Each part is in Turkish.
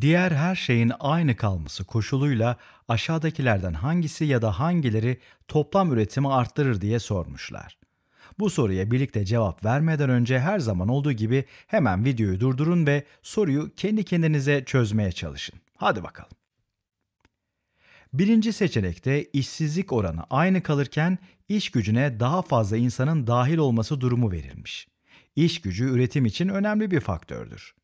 diğer her şeyin aynı kalması koşuluyla aşağıdakilerden hangisi ya da hangileri toplam üretimi arttırır diye sormuşlar. Bu soruya birlikte cevap vermeden önce her zaman olduğu gibi hemen videoyu durdurun ve soruyu kendi kendinize çözmeye çalışın. Hadi bakalım. Birinci seçenekte işsizlik oranı aynı kalırken iş gücüne daha fazla insanın dahil olması durumu verilmiş. İş gücü üretim için önemli bir faktördür.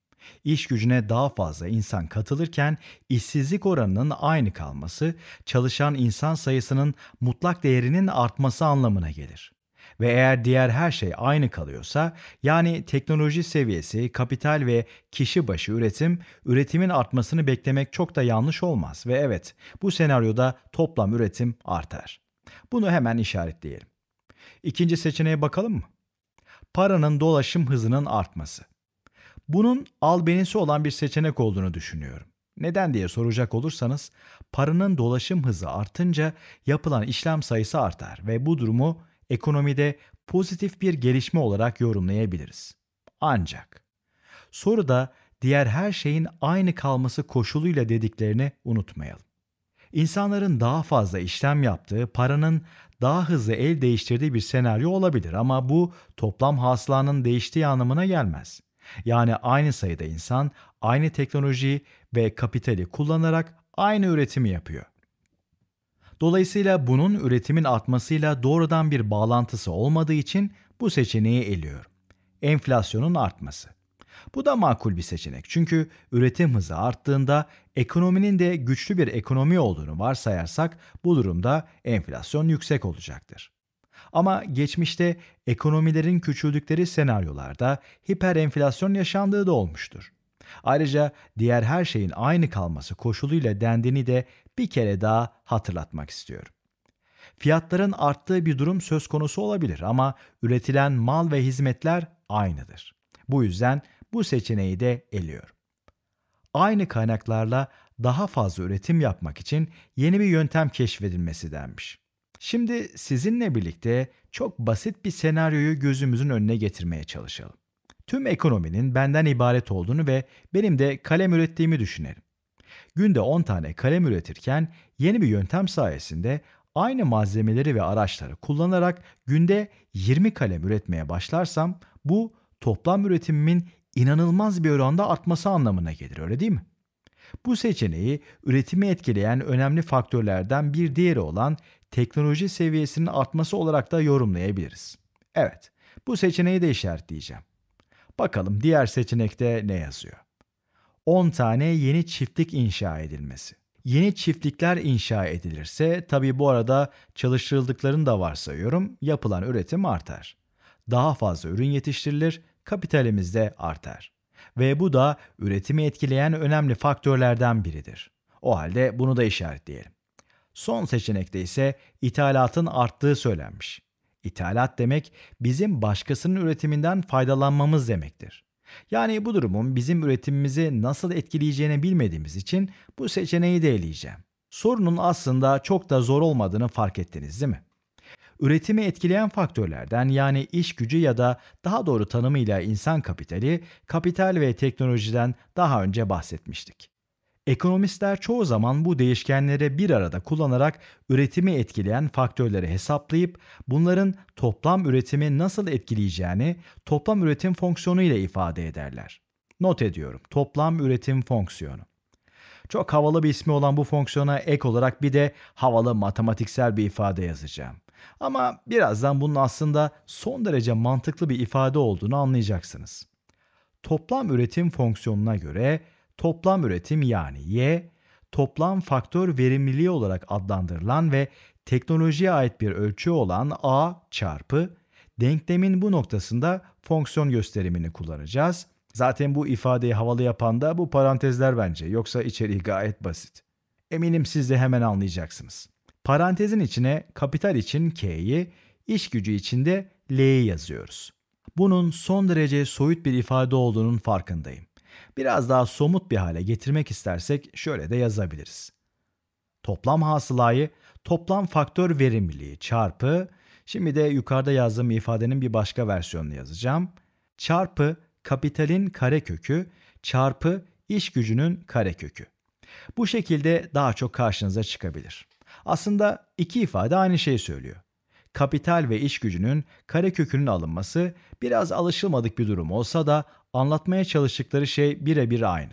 İş gücüne daha fazla insan katılırken işsizlik oranının aynı kalması çalışan insan sayısının mutlak değerinin artması anlamına gelir. Ve eğer diğer her şey aynı kalıyorsa, yani teknoloji seviyesi, kapital ve kişi başı üretim, üretimin artmasını beklemek çok da yanlış olmaz ve evet, bu senaryoda toplam üretim artar. Bunu hemen işaretleyelim. İkinci seçeneğe bakalım mı? Paranın dolaşım hızının artması. Bunun albenisi olan bir seçenek olduğunu düşünüyorum. Neden diye soracak olursanız paranın dolaşım hızı artınca yapılan işlem sayısı artar ve bu durumu ekonomide pozitif bir gelişme olarak yorumlayabiliriz. Ancak soruda diğer her şeyin aynı kalması koşuluyla dediklerini unutmayalım. İnsanların daha fazla işlem yaptığı, paranın daha hızlı el değiştirdiği bir senaryo olabilir ama bu toplam hasılanın değiştiği anlamına gelmez. Yani aynı sayıda insan aynı teknolojiyi ve kapitali kullanarak aynı üretimi yapıyor. Dolayısıyla bunun üretimin artmasıyla doğrudan bir bağlantısı olmadığı için bu seçeneği eliyorum. Enflasyonun artması. Bu da makul bir seçenek çünkü üretim hızı arttığında ekonominin de güçlü bir ekonomi olduğunu varsayarsak bu durumda enflasyon yüksek olacaktır. Ama geçmişte ekonomilerin küçüldükleri senaryolarda hiperenflasyon yaşandığı da olmuştur. Ayrıca diğer her şeyin aynı kalması koşuluyla dendiğini de bir kere daha hatırlatmak istiyorum. Fiyatların arttığı bir durum söz konusu olabilir ama üretilen mal ve hizmetler aynıdır. Bu yüzden bu seçeneği de eliyorum. Aynı kaynaklarla daha fazla üretim yapmak için yeni bir yöntem keşfedilmesi denmiş. Şimdi sizinle birlikte çok basit bir senaryoyu gözümüzün önüne getirmeye çalışalım. Tüm ekonominin benden ibaret olduğunu ve benim de kalem ürettiğimi düşünelim. Günde 10 tane kalem üretirken yeni bir yöntem sayesinde aynı malzemeleri ve araçları kullanarak günde 20 kalem üretmeye başlarsam bu toplam üretimimin inanılmaz bir oranda artması anlamına gelir öyle değil mi? Bu seçeneği üretimi etkileyen önemli faktörlerden bir diğeri olan teknoloji seviyesinin artması olarak da yorumlayabiliriz. Evet, bu seçeneği de işaretleyeceğim. Bakalım diğer seçenekte ne yazıyor? 10 tane yeni çiftlik inşa edilmesi. Yeni çiftlikler inşa edilirse, tabii bu arada çalıştırıldıklarını da varsayıyorum, yapılan üretim artar. Daha fazla ürün yetiştirilir, kapitalimiz de artar. Ve bu da üretimi etkileyen önemli faktörlerden biridir. O halde bunu da işaretleyelim. Son seçenekte ise ithalatın arttığı söylenmiş. İthalat demek bizim başkasının üretiminden faydalanmamız demektir. Yani bu durumun bizim üretimimizi nasıl etkileyeceğini bilmediğimiz için bu seçeneği de eleyeceğim. Sorunun aslında çok da zor olmadığını fark ettiniz değil mi? Üretimi etkileyen faktörlerden yani iş gücü ya da daha doğru tanımıyla insan kapitali, kapital ve teknolojiden daha önce bahsetmiştik. Ekonomistler çoğu zaman bu değişkenleri bir arada kullanarak üretimi etkileyen faktörleri hesaplayıp bunların toplam üretimi nasıl etkileyeceğini toplam üretim fonksiyonu ile ifade ederler. Not ediyorum. Toplam üretim fonksiyonu. Çok havalı bir ismi olan bu fonksiyona ek olarak bir de havalı matematiksel bir ifade yazacağım. Ama birazdan bunun aslında son derece mantıklı bir ifade olduğunu anlayacaksınız. Toplam üretim fonksiyonuna göre toplam üretim yani Y, toplam faktör verimliliği olarak adlandırılan ve teknolojiye ait bir ölçü olan A çarpı denklemin bu noktasında fonksiyon gösterimini kullanacağız. Zaten bu ifadeyi havalı yapan da bu parantezler bence. Yoksa içeriği gayet basit. Eminim siz de hemen anlayacaksınız. Parantezin içine kapital için K'yi, iş gücü için de L'yi yazıyoruz. Bunun son derece soyut bir ifade olduğunun farkındayım. Biraz daha somut bir hale getirmek istersek şöyle de yazabiliriz. Toplam hasılayı toplam faktör verimliliği çarpı şimdi de yukarıda yazdığım ifadenin bir başka versiyonunu yazacağım. Çarpı kapitalin karekökü çarpı iş gücünün karekökü. Bu şekilde daha çok karşınıza çıkabilir. Aslında iki ifade aynı şeyi söylüyor kapital ve iş gücünün karekökünün alınması biraz alışılmadık bir durum olsa da anlatmaya çalıştıkları şey birebir aynı.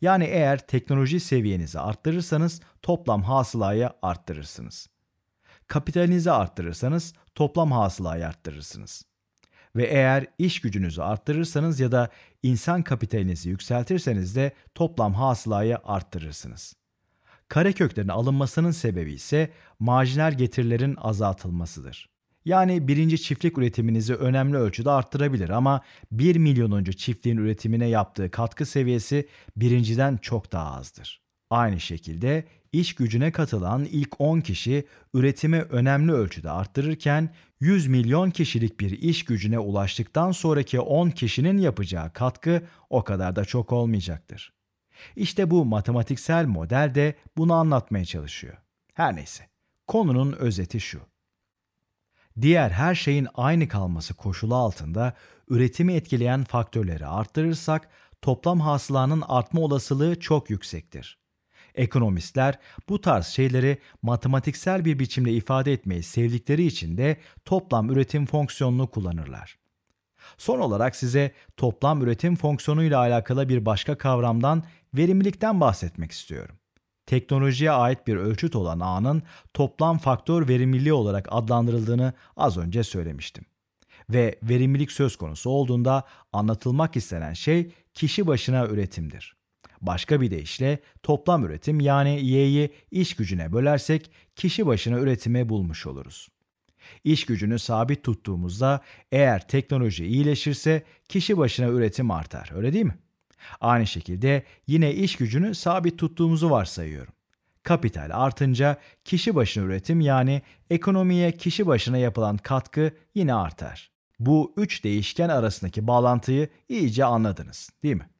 Yani eğer teknoloji seviyenizi arttırırsanız toplam hasılayı arttırırsınız. Kapitalinizi arttırırsanız toplam hasılayı arttırırsınız. Ve eğer iş gücünüzü arttırırsanız ya da insan kapitalinizi yükseltirseniz de toplam hasılayı arttırırsınız.'' kare köklerin alınmasının sebebi ise marjinal getirilerin azaltılmasıdır. Yani birinci çiftlik üretiminizi önemli ölçüde arttırabilir ama 1 milyonuncu çiftliğin üretimine yaptığı katkı seviyesi birinciden çok daha azdır. Aynı şekilde iş gücüne katılan ilk 10 kişi üretimi önemli ölçüde arttırırken 100 milyon kişilik bir iş gücüne ulaştıktan sonraki 10 kişinin yapacağı katkı o kadar da çok olmayacaktır. İşte bu matematiksel model de bunu anlatmaya çalışıyor. Her neyse, konunun özeti şu. Diğer her şeyin aynı kalması koşulu altında üretimi etkileyen faktörleri arttırırsak toplam hasılanın artma olasılığı çok yüksektir. Ekonomistler bu tarz şeyleri matematiksel bir biçimde ifade etmeyi sevdikleri için de toplam üretim fonksiyonunu kullanırlar. Son olarak size toplam üretim fonksiyonuyla alakalı bir başka kavramdan verimlilikten bahsetmek istiyorum. Teknolojiye ait bir ölçüt olan A'nın toplam faktör verimliliği olarak adlandırıldığını az önce söylemiştim. Ve verimlilik söz konusu olduğunda anlatılmak istenen şey kişi başına üretimdir. Başka bir deyişle toplam üretim yani Y'yi iş gücüne bölersek kişi başına üretimi bulmuş oluruz. İş gücünü sabit tuttuğumuzda eğer teknoloji iyileşirse kişi başına üretim artar. Öyle değil mi? Aynı şekilde yine iş gücünü sabit tuttuğumuzu varsayıyorum. Kapital artınca kişi başına üretim yani ekonomiye kişi başına yapılan katkı yine artar. Bu üç değişken arasındaki bağlantıyı iyice anladınız, değil mi?